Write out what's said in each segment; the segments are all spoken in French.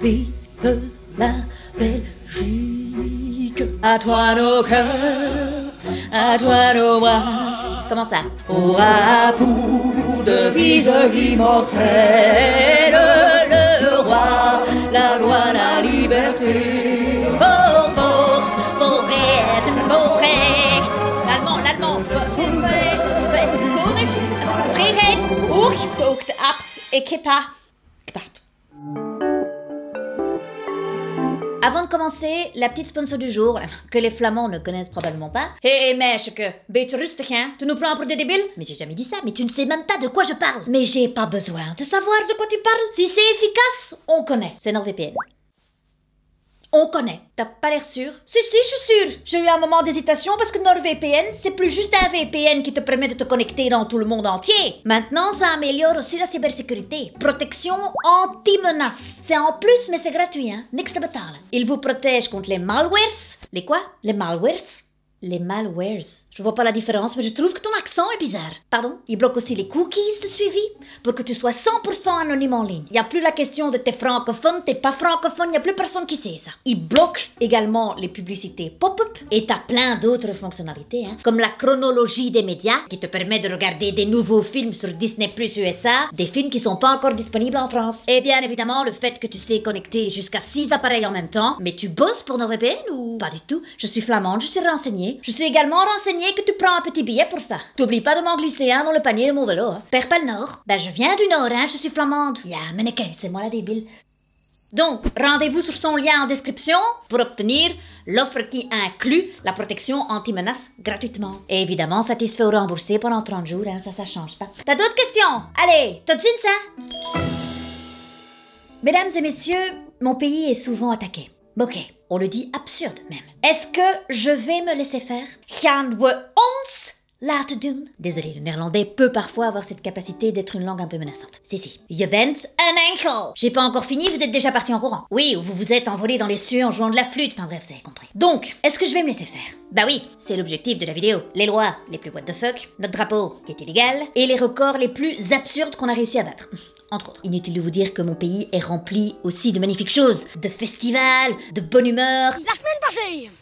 Vive la Belgique. À toi nos cœurs, à toi nos bras. Comment ça Au pour devise immortel, le roi, la loi, la liberté. Vos forces, vos rechts, vos L'allemand, l'allemand. et Avant de commencer, la petite sponsor du jour, que les Flamands ne connaissent probablement pas. Hé, hey, mèche que, bête hein, tu nous prends pour des débiles Mais j'ai jamais dit ça, mais tu ne sais même pas de quoi je parle. Mais j'ai pas besoin de savoir de quoi tu parles. Si c'est efficace, on connaît. C'est NordVPN. On connaît. T'as pas l'air sûr Si, si, je suis sûre. J'ai eu un moment d'hésitation parce que NordVPN, c'est plus juste un VPN qui te permet de te connecter dans tout le monde entier. Maintenant, ça améliore aussi la cybersécurité. Protection anti-menace. C'est en plus, mais c'est gratuit, hein. Next battle. Il vous protège contre les malwares. Les quoi Les malwares les malwares. Je vois pas la différence, mais je trouve que ton accent est bizarre. Pardon Il bloque aussi les cookies de suivi pour que tu sois 100% anonyme en ligne. Y a plus la question de t'es francophone, t'es pas francophone, y a plus personne qui sait ça. Il bloque également les publicités pop-up et t'as plein d'autres fonctionnalités, hein, comme la chronologie des médias qui te permet de regarder des nouveaux films sur Disney Plus USA, des films qui sont pas encore disponibles en France. Et bien évidemment, le fait que tu sais connecter jusqu'à 6 appareils en même temps. Mais tu bosses pour NordVPN ou pas du tout Je suis flamande, je suis renseignée. Je suis également renseignée que tu prends un petit billet pour ça. T'oublies pas de m'en glisser un dans le panier de mon vélo. Hein. pas le nord. Ben je viens du nord, hein, je suis flamande. Ya, yeah, c'est moi la débile. Donc, rendez-vous sur son lien en description pour obtenir l'offre qui inclut la protection anti-menace gratuitement. Et évidemment, satisfait ou remboursé pendant 30 jours, hein, ça, ça change pas. T'as d'autres questions Allez, tot ça Mesdames et messieurs, mon pays est souvent attaqué. Ok, on le dit absurde même. Est-ce que je vais me laisser faire Can we Désolé, le néerlandais peut parfois avoir cette capacité d'être une langue un peu menaçante. Si, si. Je bent un ankle. J'ai pas encore fini, vous êtes déjà parti en courant. Oui, ou vous vous êtes envolé dans les cieux en jouant de la flûte. Enfin bref, vous avez compris. Donc, est-ce que je vais me laisser faire Bah oui, c'est l'objectif de la vidéo. Les lois les plus what the fuck, notre drapeau qui est illégal, et les records les plus absurdes qu'on a réussi à battre entre autres. Inutile de vous dire que mon pays est rempli aussi de magnifiques choses, de festivals, de bonne humeur. La semaine passée, il dit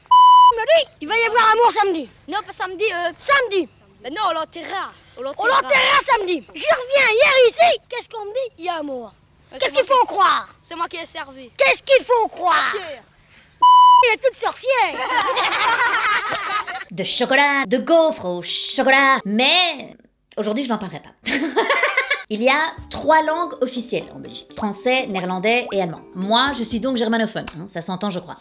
il va y avoir amour samedi. Non, pas samedi, euh, samedi. Mais ben non, on l'enterra. On l'enterra samedi. Je reviens hier ici, qu'est-ce qu'on me dit Il y a amour. Qu'est-ce qu'il faut croire C'est moi qui ai servi. Qu'est-ce qu'il faut croire Il est toute sorcière De chocolat, de gaufres au chocolat, mais aujourd'hui je n'en parlerai pas. Il y a trois langues officielles en Belgique. Français, néerlandais et allemand. Moi, je suis donc germanophone. Hein, ça s'entend, je crois.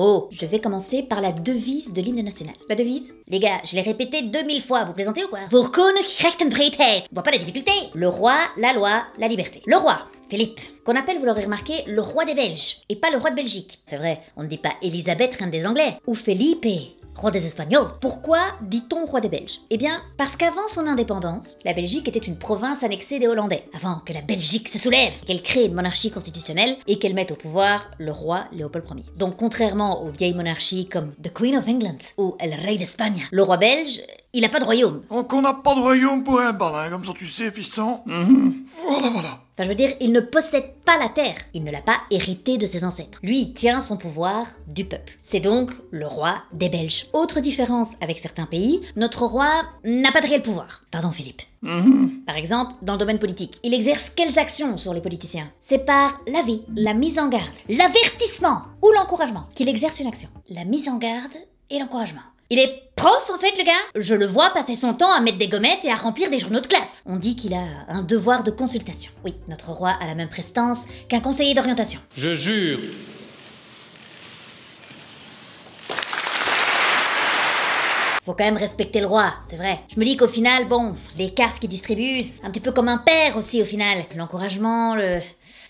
Oh, je vais commencer par la devise de l'hymne national. La devise Les gars, je l'ai répétée 2000 fois, vous plaisantez ou quoi Vous ne voyez pas la difficulté Le roi, la loi, la liberté. Le roi, Philippe, qu'on appelle, vous l'aurez remarqué, le roi des Belges, et pas le roi de Belgique. C'est vrai, on ne dit pas Elisabeth, reine des Anglais, ou Felipe, roi des Espagnols. Pourquoi dit-on roi des Belges Eh bien, parce qu'avant son indépendance, la Belgique était une province annexée des Hollandais, avant que la Belgique se soulève, qu'elle crée une monarchie constitutionnelle et qu'elle mette au pouvoir le roi Léopold Ier. Donc contrairement aux vieilles monarchies comme The Queen of England ou El Rey d'Espagne, le roi belge il n'a pas de royaume. Donc oh, on n'a pas de royaume pour un balin, comme ça tu sais, fiston. Mhm. Voilà, voilà. Enfin, je veux dire, il ne possède pas la terre. Il ne l'a pas héritée de ses ancêtres. Lui, il tient son pouvoir du peuple. C'est donc le roi des Belges. Autre différence avec certains pays, notre roi n'a pas de réel pouvoir. Pardon, Philippe. Mhm. Par exemple, dans le domaine politique, il exerce quelles actions sur les politiciens C'est par l'avis, la mise en garde, l'avertissement ou l'encouragement qu'il exerce une action. La mise en garde et l'encouragement. Il est prof, en fait, le gars Je le vois passer son temps à mettre des gommettes et à remplir des journaux de classe. On dit qu'il a un devoir de consultation. Oui, notre roi a la même prestance qu'un conseiller d'orientation. Je jure Faut quand même respecter le roi, c'est vrai. Je me dis qu'au final, bon, les cartes qu'il distribue, un petit peu comme un père aussi au final. L'encouragement, le,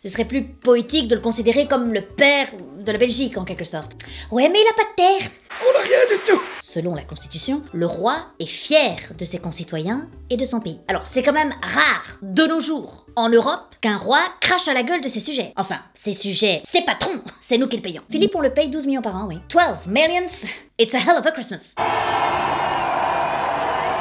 ce serait plus poétique de le considérer comme le père de la Belgique, en quelque sorte. Ouais, mais il a pas de terre On a rien du tout Selon la Constitution, le roi est fier de ses concitoyens et de son pays. Alors, c'est quand même rare, de nos jours, en Europe, qu'un roi crache à la gueule de ses sujets. Enfin, ses sujets, ses patrons, c'est nous qui le payons. Mm. Philippe, on le paye 12 millions par an, oui. 12 millions It's a hell of a Christmas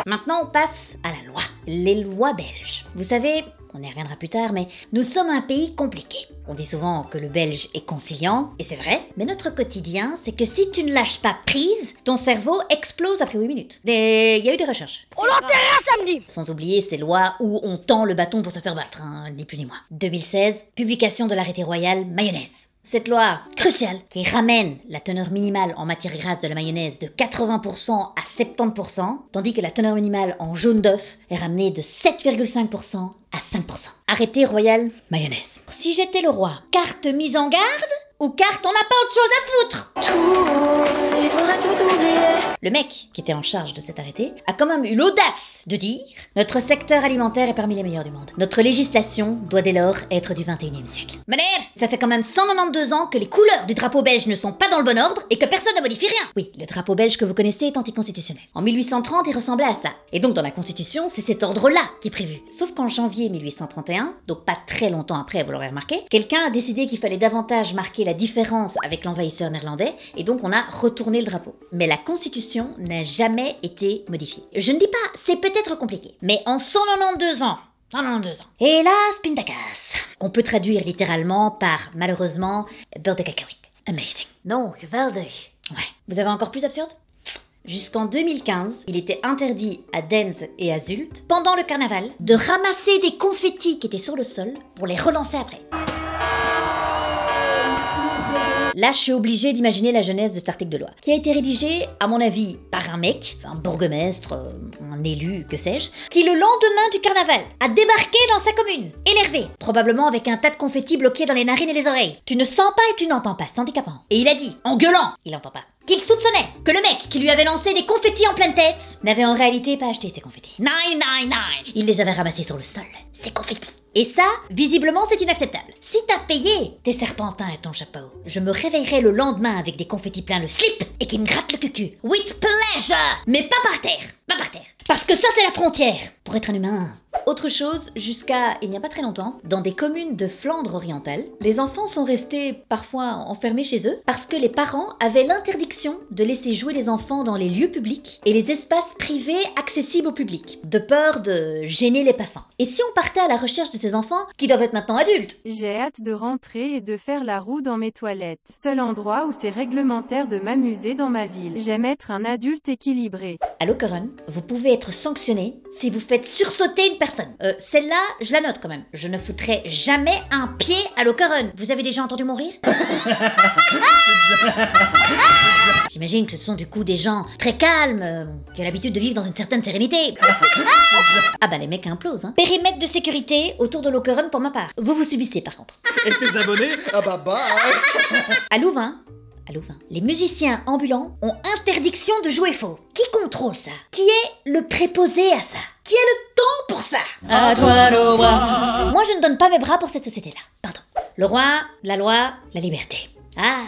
Maintenant, on passe à la loi. Les lois belges. Vous savez, on y reviendra plus tard, mais nous sommes un pays compliqué. On dit souvent que le belge est conciliant, et c'est vrai, mais notre quotidien, c'est que si tu ne lâches pas prise, ton cerveau explose après 8 minutes. Il y a eu des recherches. On l'enterre samedi Sans oublier ces lois où on tend le bâton pour se faire battre, hein, ni plus ni moins. 2016, publication de l'arrêté royal mayonnaise. Cette loi cruciale qui ramène la teneur minimale en matière grasse de la mayonnaise de 80% à 70%, tandis que la teneur minimale en jaune d'œuf est ramenée de 7,5% à 5%. Arrêtez Royal Mayonnaise. Si j'étais le roi, carte mise en garde ou cartes, on n'a pas autre chose à foutre Le mec, qui était en charge de cet arrêté, a quand même eu l'audace de dire « Notre secteur alimentaire est parmi les meilleurs du monde. Notre législation doit dès lors être du 21e siècle. » non ça fait quand même 192 ans que les couleurs du drapeau belge ne sont pas dans le bon ordre et que personne ne modifie rien Oui, le drapeau belge que vous connaissez est anticonstitutionnel. En 1830, il ressemblait à ça. Et donc dans la Constitution, c'est cet ordre-là qui est prévu. Sauf qu'en janvier 1831, donc pas très longtemps après, vous l'aurez remarqué, quelqu'un a décidé qu'il fallait davantage marquer la différence avec l'envahisseur néerlandais et donc on a retourné le drapeau. Mais la constitution n'a jamais été modifiée. Je ne dis pas, c'est peut-être compliqué, mais en 192 ans, 192 ans. Hélas, pindakas, Qu'on peut traduire littéralement par, malheureusement, beurre de cacahuète. Amazing. Non, geweldig. Ouais. Vous avez encore plus absurde Jusqu'en 2015, il était interdit à Denz et Azult, pendant le carnaval, de ramasser des confettis qui étaient sur le sol pour les relancer après. Là, je suis obligé d'imaginer la jeunesse de cet article de loi, qui a été rédigé, à mon avis, par un mec, un bourgmestre, euh, un élu, que sais-je, qui le lendemain du carnaval a débarqué dans sa commune, énervé, probablement avec un tas de confettis bloqués dans les narines et les oreilles. Tu ne sens pas et tu n'entends pas, c'est handicapant. Et il a dit, en gueulant, il n'entend pas qu'il soupçonnait que le mec qui lui avait lancé des confettis en pleine tête n'avait en réalité pas acheté ses confettis. Nine, nine, nine Il les avait ramassés sur le sol, ses confettis. Et ça, visiblement, c'est inacceptable. Si t'as payé tes serpentins et ton chapeau, je me réveillerai le lendemain avec des confettis pleins le slip et qui me gratte le cucu. With pleasure Mais pas par terre Pas par terre Parce que ça, c'est la frontière Pour être un humain, autre chose, jusqu'à il n'y a pas très longtemps, dans des communes de Flandre orientale, les enfants sont restés parfois enfermés chez eux parce que les parents avaient l'interdiction de laisser jouer les enfants dans les lieux publics et les espaces privés accessibles au public, de peur de gêner les passants. Et si on partait à la recherche de ces enfants qui doivent être maintenant adultes. J'ai hâte de rentrer et de faire la roue dans mes toilettes. Seul endroit où c'est réglementaire de m'amuser dans ma ville. J'aime être un adulte équilibré. Allô Coron, vous pouvez être sanctionné si vous faites sursauter une personne. Euh, celle-là, je la note quand même. Je ne foutrai jamais un pied à l'Ocaron. Vous avez déjà entendu mourir J'imagine que ce sont du coup des gens très calmes, euh, qui ont l'habitude de vivre dans une certaine sérénité. ah bah les mecs implosent. Hein. Périmètre de sécurité au autour de Lockerun pour ma part. Vous vous subissez par contre. Et tes abonnés Ah bah bah À Louvain, à Louvain, les musiciens ambulants ont interdiction de jouer faux. Qui contrôle ça Qui est le préposé à ça Qui a le temps pour ça À toi le Moi je ne donne pas mes bras pour cette société-là. Pardon. Le roi, la loi, la liberté. Ah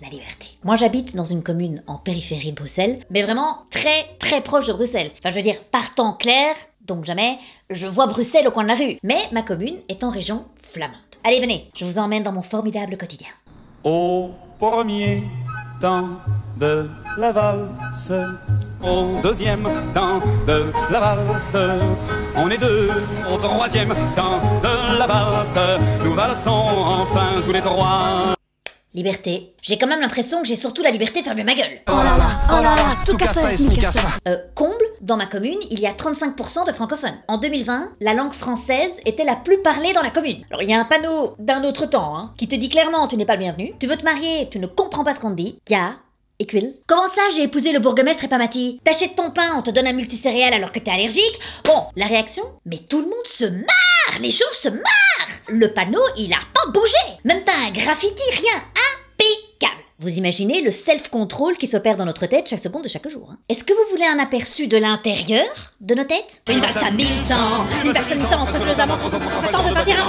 la liberté. Moi j'habite dans une commune en périphérie de Bruxelles, mais vraiment très très proche de Bruxelles. Enfin je veux dire, partant temps clair, donc jamais je vois Bruxelles au coin de la rue. Mais ma commune est en région flamande. Allez, venez, je vous emmène dans mon formidable quotidien. Au premier temps de la valse, au deuxième temps de la valse, on est deux. Au troisième temps de la valse, nous valsons enfin tous les trois. Liberté. J'ai quand même l'impression que j'ai surtout la liberté de fermer ma gueule. Oh là là, oh là là, tout ça Euh, comble, dans ma commune, il y a 35% de francophones. En 2020, la langue française était la plus parlée dans la commune. Alors il y a un panneau d'un autre temps, hein, qui te dit clairement tu n'es pas le bienvenu, tu veux te marier, tu ne comprends pas ce qu'on te dit, Ya. et Comment ça, j'ai épousé le bourgmestre et pas Mati T'achètes ton pain, on te donne un multicéréal alors que t'es allergique Bon, la réaction Mais tout le monde se marre les choses se marrent Le panneau, il a pas bougé Même pas un graffiti, rien Impeccable Vous imaginez le self-control qui s'opère dans notre tête chaque seconde de chaque jour. Est-ce que vous voulez un aperçu de l'intérieur de nos têtes Une temps Une personne temps, entre deux amants, de partir un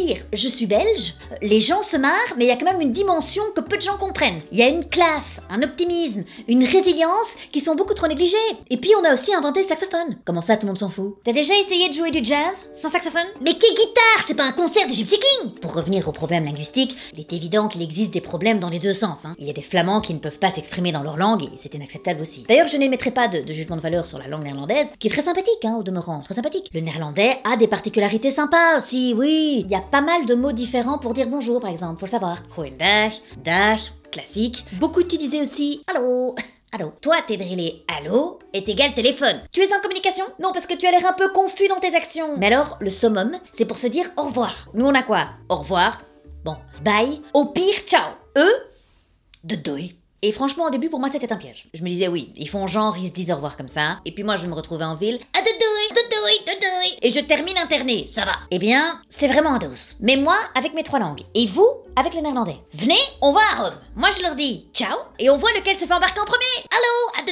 dire je suis belge, les gens se marrent, mais il y a quand même une dimension que peu de gens comprennent. Il y a une classe, un optimisme, une résilience qui sont beaucoup trop négligées. Et puis on a aussi inventé le saxophone. Comment ça, tout le monde s'en fout T'as déjà essayé de jouer du jazz sans saxophone Mais quelle guitare C'est pas un concert des Gypsy King Pour revenir aux problèmes linguistiques, il est évident qu'il existe des problèmes dans les deux sens. Hein. Il y a des flamands qui ne peuvent pas s'exprimer dans leur langue et c'est inacceptable aussi. D'ailleurs, je n'émettrai pas de, jugement de valeur sur la langue néerlandaise, qui est très sympathique hein, au demeurant, très sympathique. Le néerlandais a des particularités sympas aussi, oui. Il y a pas mal de mots différents pour dire bonjour, par exemple, faut le savoir. coin Tag, Dag, classique. Beaucoup disais aussi Allô Allô Toi, t'es drillé Allô est égal téléphone. Tu es en communication Non, parce que tu as l'air un peu confus dans tes actions. Mais alors, le summum, c'est pour se dire au revoir. Nous, on a quoi Au revoir. Bon, bye. Au pire, ciao. Eux, de doy. Et franchement, au début, pour moi, c'était un piège. Je me disais, oui, ils font genre, ils se disent au revoir comme ça. Et puis moi, je me retrouvais en ville. À de et je termine interné, ça va. Eh bien, c'est vraiment un dos. Mais moi, avec mes trois langues, et vous, avec le néerlandais. Venez, on va à Rome. Moi, je leur dis ciao, et on voit lequel se fait embarquer en premier. Allô,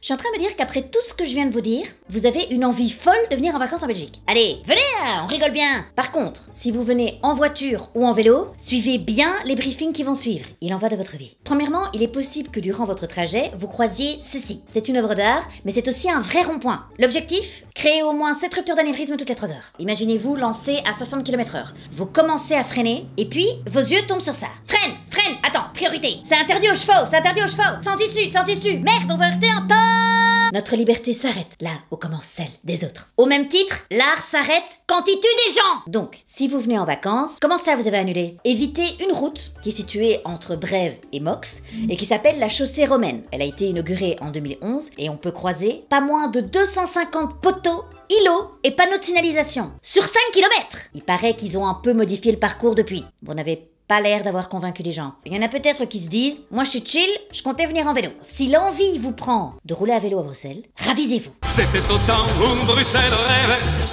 Je suis en train de me dire qu'après tout ce que je viens de vous dire, vous avez une envie folle de venir en vacances en Belgique. Allez, venez, hein, on rigole bien. Par contre, si vous venez en voiture ou en vélo, suivez bien les briefings qui vont suivre. Il en va de votre vie. Premièrement, il est possible que durant votre trajet, vous croisiez ceci. C'est une œuvre d'art, mais c'est aussi un vrai rond-point. L'objectif Créer au moins 7 ruptures d'anévrisme toutes les 3 heures. Imaginez-vous lancer à 60 km/h. Vous commencez à freiner, et puis vos yeux tombent sur ça. Freine Freine Attends, priorité C'est interdit aux chevaux C'est interdit aux chevaux Sans issue Sans issue Merde, on va heurter un temps notre liberté s'arrête là où commence celle des autres. Au même titre, l'art s'arrête quand il tue des gens Donc, si vous venez en vacances, comment ça vous avez annulé Évitez une route qui est située entre Brève et Mox et qui s'appelle la chaussée romaine. Elle a été inaugurée en 2011 et on peut croiser pas moins de 250 poteaux îlots et panneaux de signalisation sur 5 km. Il paraît qu'ils ont un peu modifié le parcours depuis. Vous n'avez pas l'air d'avoir convaincu les gens. Il y en a peut-être qui se disent Moi je suis chill, je comptais venir en vélo. Si l'envie vous prend de rouler à vélo à Bruxelles, ravisez-vous. C'était autant, Bruxelles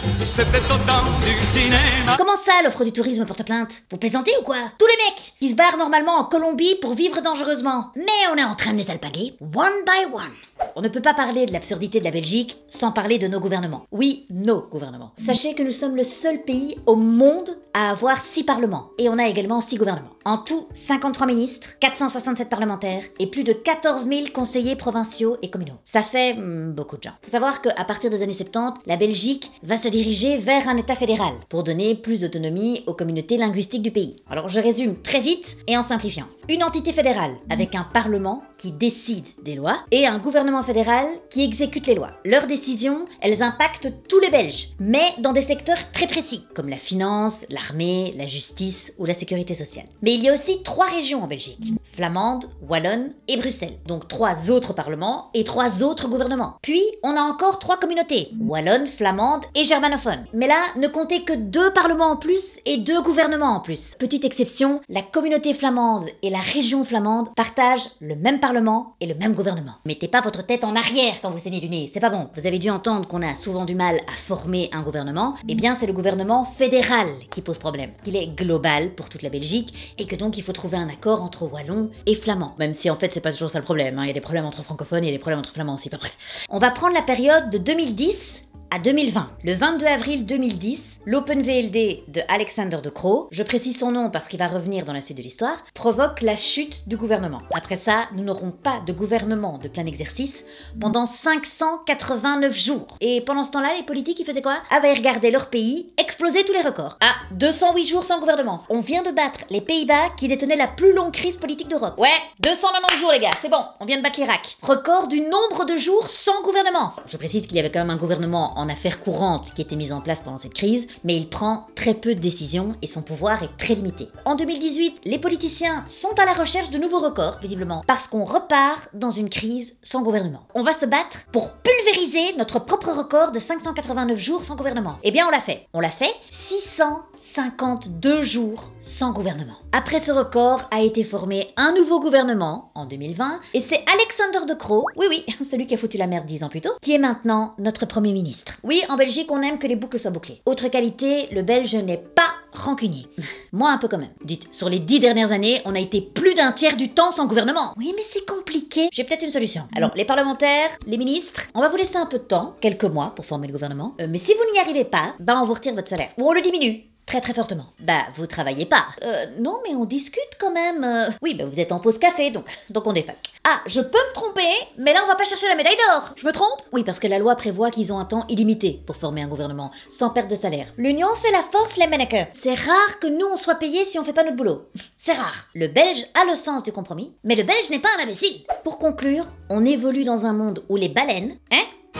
du cinéma. Comment ça, l'offre du tourisme porte plainte Vous plaisantez ou quoi Tous les mecs qui se barrent normalement en Colombie pour vivre dangereusement. Mais on est en train de les alpaguer, one by one. On ne peut pas parler de l'absurdité de la Belgique sans parler de nos gouvernements. Oui, nos gouvernements. Sachez que nous sommes le seul pays au monde à avoir 6 parlements. Et on a également 6 gouvernements. En tout, 53 ministres, 467 parlementaires et plus de 14 000 conseillers provinciaux et communaux. Ça fait mm, beaucoup de gens. Faut savoir qu'à partir des années 70, la Belgique va se dirigé vers un État fédéral, pour donner plus d'autonomie aux communautés linguistiques du pays. Alors je résume très vite et en simplifiant. Une entité fédérale, avec un parlement qui décide des lois, et un gouvernement fédéral qui exécute les lois. Leurs décisions, elles impactent tous les Belges, mais dans des secteurs très précis, comme la finance, l'armée, la justice ou la sécurité sociale. Mais il y a aussi trois régions en Belgique flamande, wallonne et Bruxelles. Donc trois autres parlements et trois autres gouvernements. Puis on a encore trois communautés, wallonne, flamande et germanophone. Mais là, ne comptez que deux parlements en plus et deux gouvernements en plus. Petite exception, la communauté flamande et la région flamande partagent le même parlement et le même gouvernement. Mettez pas votre tête en arrière quand vous saignez du nez, c'est pas bon. Vous avez dû entendre qu'on a souvent du mal à former un gouvernement. Eh bien, c'est le gouvernement fédéral qui pose problème. Qu'il est global pour toute la Belgique et que donc il faut trouver un accord entre Wallon et flamand. Même si en fait c'est pas toujours ça le problème, hein. il y a des problèmes entre francophones et des problèmes entre flamands aussi, pas bref. On va prendre la période de 2010 à 2020. Le 22 avril 2010, l'Open VLD de Alexander de Croo, je précise son nom parce qu'il va revenir dans la suite de l'histoire, provoque la chute du gouvernement. Après ça, nous n'aurons pas de gouvernement de plein exercice pendant 589 jours. Et pendant ce temps-là, les politiques, ils faisaient quoi Ah bah ils leur pays exploser tous les records. Ah, 208 jours sans gouvernement. On vient de battre les Pays-Bas qui détenaient la plus longue crise politique d'Europe. Ouais, 290 jours les gars, c'est bon, on vient de battre l'Irak. Record du nombre de jours sans gouvernement. Je précise qu'il y avait quand même un gouvernement en affaires courantes qui étaient mises en place pendant cette crise, mais il prend très peu de décisions et son pouvoir est très limité. En 2018, les politiciens sont à la recherche de nouveaux records, visiblement, parce qu'on repart dans une crise sans gouvernement. On va se battre pour pulvériser notre propre record de 589 jours sans gouvernement. Eh bien, on l'a fait. On l'a fait 652 jours sans gouvernement. Après ce record a été formé un nouveau gouvernement en 2020 et c'est Alexander De Croo, oui oui, celui qui a foutu la merde dix ans plus tôt, qui est maintenant notre premier ministre. Oui, en Belgique, on aime que les boucles soient bouclées. Autre qualité, le belge n'est pas rancunier. Moi un peu quand même. Dites, sur les dix dernières années, on a été plus d'un tiers du temps sans gouvernement. Oui, mais c'est compliqué. J'ai peut-être une solution. Alors, les parlementaires, les ministres, on va vous laisser un peu de temps, quelques mois, pour former le gouvernement. Euh, mais si vous n'y arrivez pas, ben on vous retire votre salaire. Ou on le diminue. Très très fortement. Bah, vous travaillez pas. Euh, non, mais on discute quand même. Euh. Oui, bah vous êtes en pause café, donc, donc on défaque. Ah, je peux me tromper, mais là on va pas chercher la médaille d'or. Je me trompe Oui, parce que la loi prévoit qu'ils ont un temps illimité pour former un gouvernement, sans perte de salaire. L'union fait la force, les mannequins. C'est rare que nous on soit payés si on fait pas notre boulot. C'est rare. Le belge a le sens du compromis, mais le belge n'est pas un imbécile. Pour conclure, on évolue dans un monde où les baleines, hein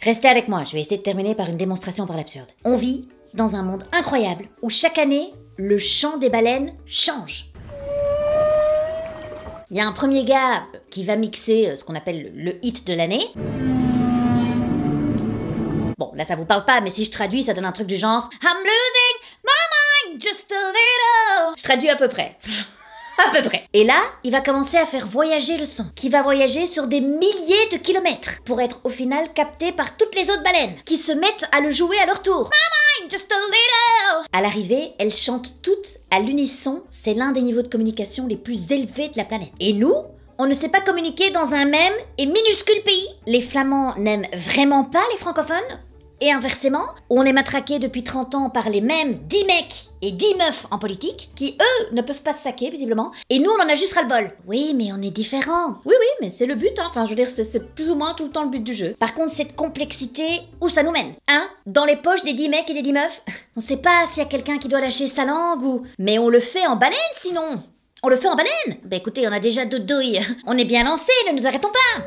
Restez avec moi, je vais essayer de terminer par une démonstration par l'absurde. On vit dans un monde incroyable où chaque année, le chant des baleines change. Il y a un premier gars qui va mixer euh, ce qu'on appelle le hit de l'année. Bon, là ça vous parle pas, mais si je traduis, ça donne un truc du genre I'm losing my mind just a little. Je traduis à peu près. à peu près. Et là, il va commencer à faire voyager le son, qui va voyager sur des milliers de kilomètres, pour être au final capté par toutes les autres baleines, qui se mettent à le jouer à leur tour just a little. À l'arrivée, elles chantent toutes à l'unisson. C'est l'un des niveaux de communication les plus élevés de la planète. Et nous, on ne sait pas communiquer dans un même et minuscule pays. Les Flamands n'aiment vraiment pas les francophones et inversement, on est matraqué depuis 30 ans par les mêmes 10 mecs et 10 meufs en politique qui, eux, ne peuvent pas se saquer, visiblement. Et nous, on en a juste ras-le-bol. Oui, mais on est différents. Oui, oui, mais c'est le but, hein. Enfin, je veux dire, c'est plus ou moins tout le temps le but du jeu. Par contre, cette complexité, où ça nous mène Hein Dans les poches des 10 mecs et des 10 meufs On sait pas s'il y a quelqu'un qui doit lâcher sa langue ou. Mais on le fait en baleine sinon on le fait en baleine Bah écoutez, on a déjà deux douilles. On est bien lancé, ne nous arrêtons pas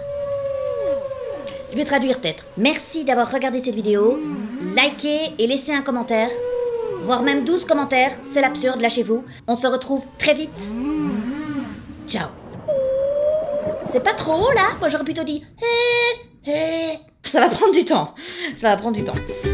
je vais traduire peut-être. Merci d'avoir regardé cette vidéo. Likez et laissez un commentaire. Voire même 12 commentaires. C'est l'absurde, lâchez-vous. On se retrouve très vite. Ciao. C'est pas trop là Moi j'aurais plutôt dit. Eh, eh. Ça va prendre du temps. Ça va prendre du temps.